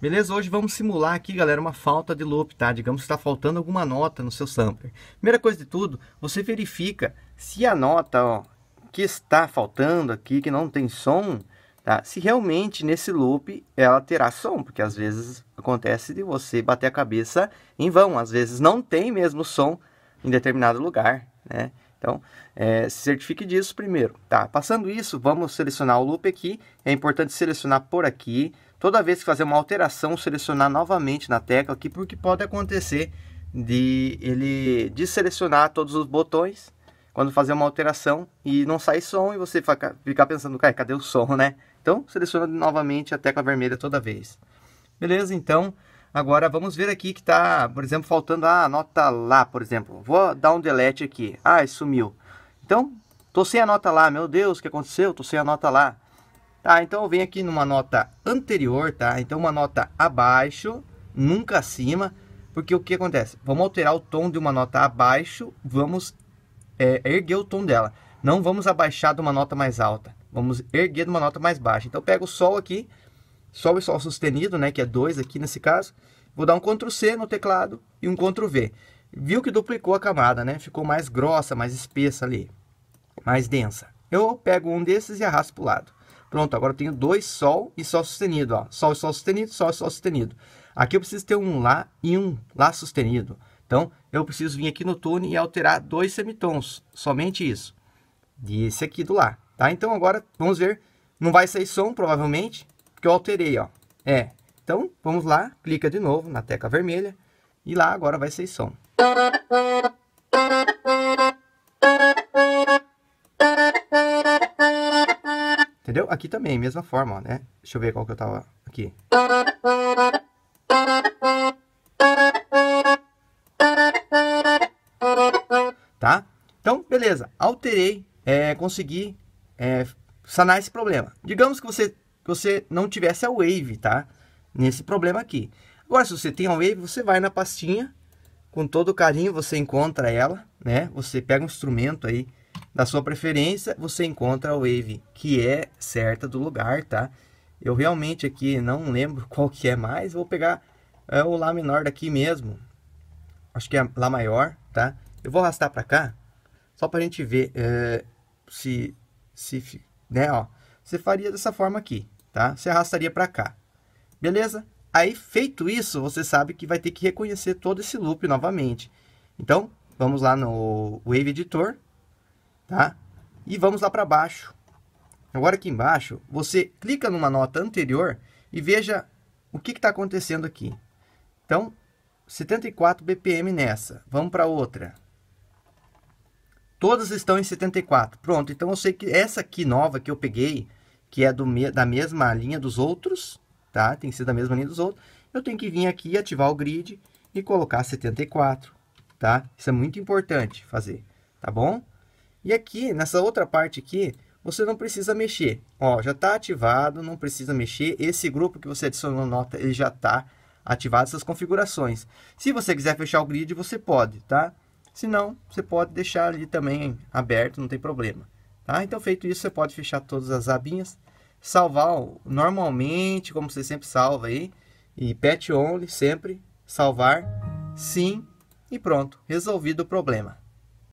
Beleza? Hoje vamos simular aqui, galera, uma falta de loop, tá? Digamos que está faltando alguma nota no seu sampler. Primeira coisa de tudo, você verifica se a nota ó, que está faltando aqui, que não tem som, tá? se realmente nesse loop ela terá som, porque às vezes acontece de você bater a cabeça em vão, às vezes não tem mesmo som em determinado lugar, né? Então, é, se certifique disso primeiro, tá? Passando isso, vamos selecionar o loop aqui, é importante selecionar por aqui, toda vez que fazer uma alteração, selecionar novamente na tecla aqui, porque pode acontecer de ele desselecionar todos os botões quando fazer uma alteração e não sair som e você ficar pensando, cara, cadê o som, né? Então, seleciona novamente a tecla vermelha toda vez. Beleza, então, agora vamos ver aqui que está, por exemplo, faltando a ah, nota lá, por exemplo. Vou dar um delete aqui. Ah, sumiu. Então, tô sem a nota lá, meu Deus, o que aconteceu? Tô sem a nota lá. Tá, então eu venho aqui numa nota anterior, tá? Então uma nota abaixo, nunca acima, porque o que acontece? Vamos alterar o tom de uma nota abaixo, vamos é, erguer o tom dela. Não vamos abaixar de uma nota mais alta, vamos erguer de uma nota mais baixa. Então eu pego o Sol aqui, Sol e Sol sustenido, né? Que é 2 aqui nesse caso. Vou dar um Ctrl C no teclado e um Ctrl V. Viu que duplicou a camada, né? Ficou mais grossa, mais espessa ali, mais densa. Eu pego um desses e arrasto para o lado. Pronto, agora eu tenho dois Sol e Sol sustenido. Ó. Sol e Sol sustenido, Sol e Sol sustenido. Aqui eu preciso ter um Lá e um Lá sustenido. Então, eu preciso vir aqui no túnel e alterar dois semitons. Somente isso. E esse aqui do Lá. Tá? Então, agora, vamos ver. Não vai sair som, provavelmente, porque eu alterei. Ó. É. Então, vamos lá. Clica de novo na tecla vermelha. E lá agora vai sair som. Entendeu? Aqui também, mesma forma, né? Deixa eu ver qual que eu tava aqui. Tá? Então, beleza. Alterei, é, consegui é, sanar esse problema. Digamos que você, que você não tivesse a wave, tá? Nesse problema aqui. Agora, se você tem a wave, você vai na pastinha. Com todo carinho, você encontra ela, né? Você pega um instrumento aí na sua preferência, você encontra a Wave, que é certa do lugar, tá? Eu realmente aqui não lembro qual que é mais, vou pegar é, o Lá menor daqui mesmo. Acho que é Lá maior, tá? Eu vou arrastar para cá, só para a gente ver é, se, se, né, ó. Você faria dessa forma aqui, tá? Você arrastaria para cá, beleza? Aí, feito isso, você sabe que vai ter que reconhecer todo esse loop novamente. Então, vamos lá no Wave Editor, tá? E vamos lá para baixo. Agora aqui embaixo, você clica numa nota anterior e veja o que está acontecendo aqui. Então, 74 BPM nessa. Vamos para outra. Todas estão em 74. Pronto, então eu sei que essa aqui nova que eu peguei, que é do me da mesma linha dos outros, tá? Tem que ser da mesma linha dos outros. Eu tenho que vir aqui, ativar o grid e colocar 74, tá? Isso é muito importante fazer, tá bom? E aqui, nessa outra parte aqui, você não precisa mexer. Ó, já está ativado, não precisa mexer. Esse grupo que você adicionou nota, ele já está ativado essas configurações. Se você quiser fechar o grid, você pode, tá? Se não, você pode deixar ali também aberto, não tem problema. Tá? Então, feito isso, você pode fechar todas as abinhas. Salvar normalmente, como você sempre salva aí. E pet only, sempre. Salvar, sim. E pronto, resolvido o problema.